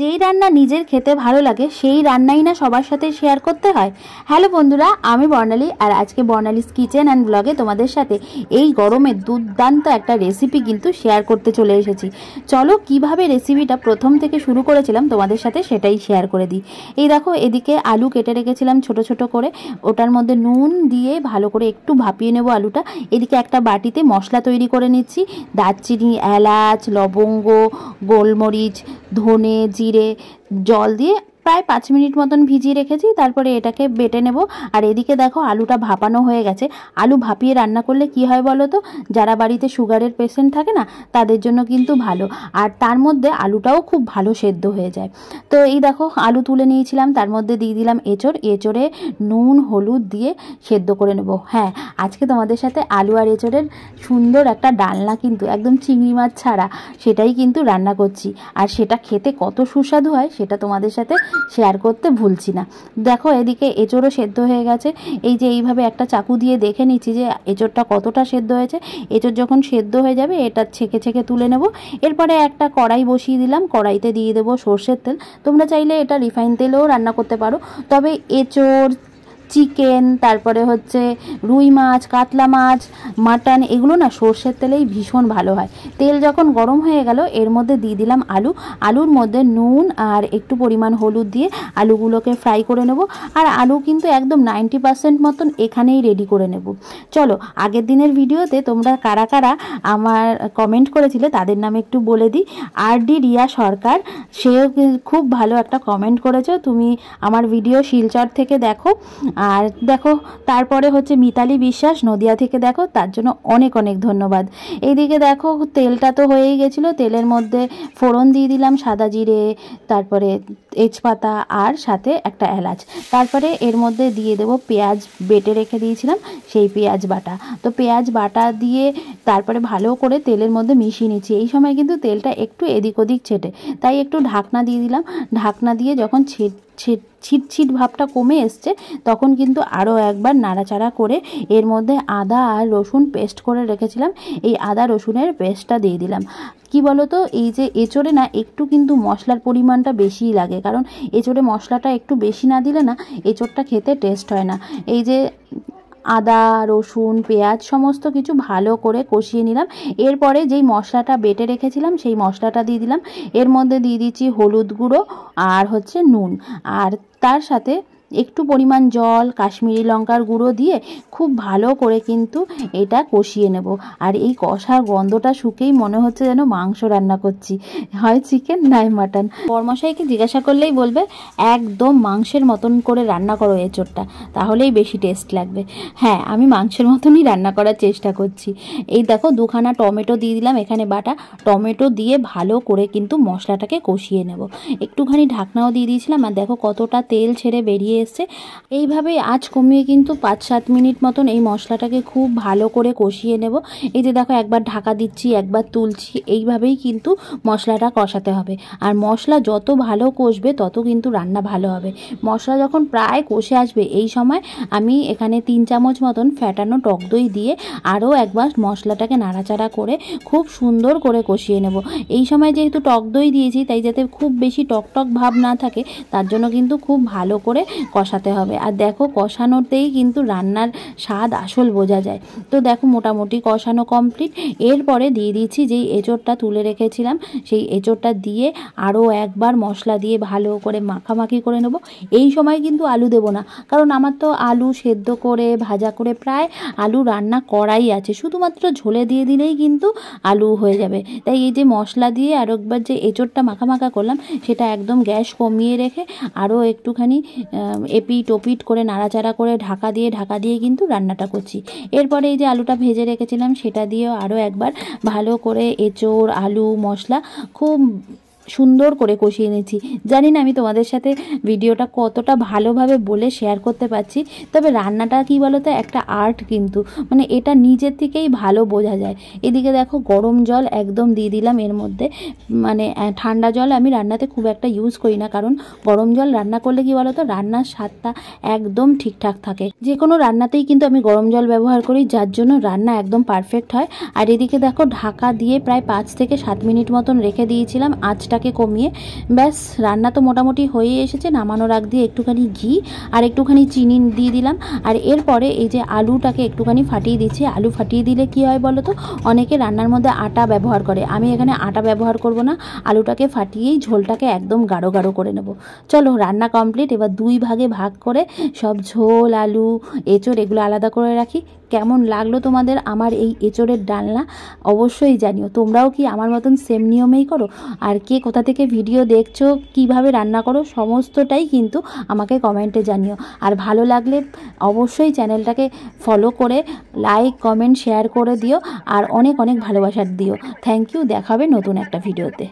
যেই রান্না নিজের খেতে ভালো লাগে সেই রান্নাই না সবার সাথে শেয়ার করতে হয় হ্যালো বন্ধুরা আমি বর্ণালী আর আজকে বর্ণালিস কিচেন অ্যান্ড ব্লগে তোমাদের সাথে এই গরমে দুর্দান্ত একটা রেসিপি কিন্তু শেয়ার করতে চলে এসেছি চলো কিভাবে রেসিপিটা প্রথম থেকে শুরু করেছিলাম তোমাদের সাথে সেটাই শেয়ার করে দিই এই দেখো এদিকে আলু কেটে রেখেছিলাম ছোট ছোট করে ওটার মধ্যে নুন দিয়ে ভালো করে একটু ভাপিয়ে নেব আলুটা এদিকে একটা বাটিতে মশলা তৈরি করে নিচ্ছি দারচিনি এলাচ লবঙ্গ গোলমরিচ ধনে জিরে জল দিয়ে প্রায় পাঁচ মিনিট মতন ভিজিয়ে রেখেছি তারপরে এটাকে বেটে নেব আর এদিকে দেখো আলুটা ভাপানো হয়ে গেছে আলু ভাপিয়ে রান্না করলে কি হয় বলো তো যারা বাড়িতে সুগারের পেশেন্ট থাকে না তাদের জন্য কিন্তু ভালো আর তার মধ্যে আলুটাও খুব ভালো সেদ্ধ হয়ে যায় তো এই দেখো আলু তুলে নিয়েছিলাম তার মধ্যে দিয়ে দিলাম এঁচড় এঁচড়ে নুন হলুদ দিয়ে সেদ্ধ করে নেব হ্যাঁ আজকে তোমাদের সাথে আলু আর এঁচড়ের সুন্দর একটা ডালনা কিন্তু একদম চিংড়ি মাছ ছাড়া সেটাই কিন্তু রান্না করছি আর সেটা খেতে কত সুস্বাদু হয় সেটা তোমাদের সাথে শেয়ার করতে ভুলছি না দেখো এদিকে এঁচড়ও সেদ্ধ হয়ে গেছে এই যে এইভাবে একটা চাকু দিয়ে দেখে নিচ্ছি যে এঁচোড়টা কতটা সেদ্ধ হয়েছে এঁচোড় যখন সেদ্ধ হয়ে যাবে এটা ছেঁকে ছেঁকে তুলে নেব এরপরে একটা কড়াই বসিয়ে দিলাম কড়াইতে দিয়ে দেবো সর্ষের তেল তোমরা চাইলে এটা রিফাইন তেলেও রান্না করতে পারো তবে এঁচড় চিকেন তারপরে হচ্ছে রুই মাছ কাতলা মাছ মাটন এগুলো না সর্ষের তেলেই ভীষণ ভালো হয় তেল যখন গরম হয়ে গেল এর মধ্যে দিয়ে দিলাম আলু আলুর মধ্যে নুন আর একটু পরিমাণ হলুদ দিয়ে আলুগুলোকে ফ্রাই করে নেব আর আলু কিন্তু একদম নাইনটি পার্সেন্ট মতন এখানেই রেডি করে নেব চলো আগের দিনের ভিডিওতে তোমরা কারা কারা আমার কমেন্ট করেছিলে তাদের নামে একটু বলে দিই আর ডি রিয়া সরকার সেও খুব ভালো একটা কমেন্ট করেছো তুমি আমার ভিডিও শিলচর থেকে দেখো আর দেখো তারপরে হচ্ছে মিতালি বিশ্বাস নদিয়া থেকে দেখো তার জন্য অনেক অনেক ধন্যবাদ এইদিকে দেখো তেলটা তো হয়েই গেছিলো তেলের মধ্যে ফোড়ন দিয়ে দিলাম সাদা জিরে তারপরে তেজপাতা আর সাথে একটা এলাচ তারপরে এর মধ্যে দিয়ে দেব পেঁয়াজ বেটে রেখে দিয়েছিলাম সেই পেঁয়াজ বাটা তো পেঁয়াজ বাটা দিয়ে তারপরে ভালো করে তেলের মধ্যে মিশিয়ে নিচ্ছি এই সময় কিন্তু তেলটা একটু এদিক ওদিক ছেটে তাই একটু ঢাকনা দিয়ে দিলাম ঢাকনা দিয়ে যখন ছিট ছিট ছিটছিট ভাবটা কমে এসছে তখন কিন্তু আরও একবার নাড়াচাড়া করে এর মধ্যে আদা আর রসুন পেস্ট করে রেখেছিলাম এই আদা রসুনের পেস্টটা দিয়ে দিলাম কি বলতো এই যে এঁচড়ে না একটু কিন্তু মশলার পরিমাণটা বেশিই লাগে কারণ এঁচড়ে মশলাটা একটু বেশি না দিলে না এঁচড়টা খেতে টেস্ট হয় না এই যে আদা রসুন পেঁয়াজ সমস্ত কিছু ভালো করে কষিয়ে নিলাম এরপরে যেই মশলাটা বেটে রেখেছিলাম সেই মশলাটা দিয়ে দিলাম এর মধ্যে দিয়ে দিচ্ছি হলুদ গুঁড়ো আর হচ্ছে নুন আর তার সাথে একটু পরিমাণ জল কাশ্মীরি লঙ্কার গুঁড়ো দিয়ে খুব ভালো করে কিন্তু এটা কষিয়ে নেব আর এই কষার গন্ধটা শুকেই মনে হচ্ছে যেন মাংস রান্না করছি হয় চিকেন নাই মাটন বরমশাইকে জিজ্ঞাসা করলেই বলবে একদম মাংসের মতন করে রান্না করো এঁচোড়টা তাহলেই বেশি টেস্ট লাগবে হ্যাঁ আমি মাংসের মতনই রান্না করার চেষ্টা করছি এই দেখো দুখানা টমেটো দিয়ে দিলাম এখানে বাটা টমেটো দিয়ে ভালো করে কিন্তু মশলাটাকে কষিয়ে নেব একটুখানি ঢাকনাও দিয়ে দিয়েছিলাম আর দেখো কতটা তেল ছেড়ে বেরিয়ে এসছে এইভাবে আজ কমিয়ে কিন্তু পাঁচ সাত মিনিট মতন এই মশলাটাকে খুব ভালো করে কষিয়ে নেব এই যে দেখো একবার ঢাকা দিচ্ছি একবার তুলছি এইভাবেই কিন্তু মশলাটা কষাতে হবে আর মশলা যত ভালো কষবে তত কিন্তু রান্না ভালো হবে মশলা যখন প্রায় কষে আসবে এই সময় আমি এখানে তিন চামচ মতন ফ্যাটানো টক দই দিয়ে আরও একবার মশলাটাকে নাড়াচাড়া করে খুব সুন্দর করে কষিয়ে নেব এই সময় যেহেতু টক দই দিয়েছি তাই যাতে খুব বেশি টকটক ভাব না থাকে তার জন্য কিন্তু খুব ভালো করে কষাতে হবে আর দেখো কষানোতেই কিন্তু রান্নার স্বাদ আসল বোঝা যায় তো দেখো মোটামুটি কষানো কমপ্লিট এরপরে দিয়ে দিচ্ছি যেই এঁচোড়টা তুলে রেখেছিলাম সেই এঁচোড়টা দিয়ে আরও একবার মশলা দিয়ে ভালো করে মাখামাখি করে নেব এই সময় কিন্তু আলু দেবো না কারণ আমার তো আলু সেদ্ধ করে ভাজা করে প্রায় আলু রান্না করাই আছে শুধুমাত্র ঝোলে দিয়ে দিলেই কিন্তু আলু হয়ে যাবে তাই এই যে মশলা দিয়ে আর একবার যে এঁচোড়টা মাখামাখা করলাম সেটা একদম গ্যাস কমিয়ে রেখে আরও একটুখানি এপিট ওপিট করে নাড়াচাড়া করে ঢাকা দিয়ে ঢাকা দিয়ে কিন্তু রান্নাটা করছি এরপরে এই যে আলুটা ভেজে রেখেছিলাম সেটা দিয়ে আরও একবার ভালো করে এঁচোড় আলু মশলা খুব সুন্দর করে কষিয়ে নিয়েছি জানি না আমি তোমাদের সাথে ভিডিওটা কতটা ভালোভাবে বলে শেয়ার করতে পারছি তবে রান্নাটা কি বলো তো একটা আর্ট কিন্তু মানে এটা নিজের থেকেই ভালো বোঝা যায় এদিকে দেখো গরম জল একদম দিয়ে দিলাম এর মধ্যে মানে ঠান্ডা জল আমি রান্নাতে খুব একটা ইউজ করি না কারণ গরম জল রান্না করলে কি বলো তো রান্নার স্বাদটা একদম ঠিকঠাক থাকে যে কোনো রান্নাতেই কিন্তু আমি গরম জল ব্যবহার করি যার জন্য রান্না একদম পারফেক্ট হয় আর এদিকে দেখো ঢাকা দিয়ে প্রায় পাঁচ থেকে সাত মিনিট মতন রেখে দিয়েছিলাম আজটা তেলটাকে কমিয়ে ব্যাস রান্না তো মোটামুটি হয়ে এসেছে নামানোর আগ দিয়ে একটুখানি ঘি আর একটুখানি চিনি দিয়ে দিলাম আর এরপরে এই যে আলুটাকে একটুখানি ফাটিয়ে দিচ্ছি আলু ফাটিয়ে দিলে কি হয় বলো তো অনেকে রান্নার মধ্যে আটা ব্যবহার করে আমি এখানে আটা ব্যবহার করব না আলুটাকে ফাটিয়েই ঝোলটাকে একদম গাঢ় গাঢ় করে নেব চলো রান্না কমপ্লিট এবার দুই ভাগে ভাগ করে সব ঝোল আলু এঁচড় এগুলো আলাদা করে রাখি কেমন লাগলো তোমাদের আমার এই এঁচড়ের ডালনা অবশ্যই জানিও তোমরাও কি আমার মতন সেম নিয়মেই করো আর কে কোথা থেকে ভিডিও দেখছো কিভাবে রান্না করো সমস্তটাই কিন্তু আমাকে কমেন্টে জানিও আর ভালো লাগলে অবশ্যই চ্যানেলটাকে ফলো করে লাইক কমেন্ট শেয়ার করে দিও আর অনেক অনেক ভালোবাসার দিও থ্যাংক ইউ দেখাবে নতুন একটা ভিডিওতে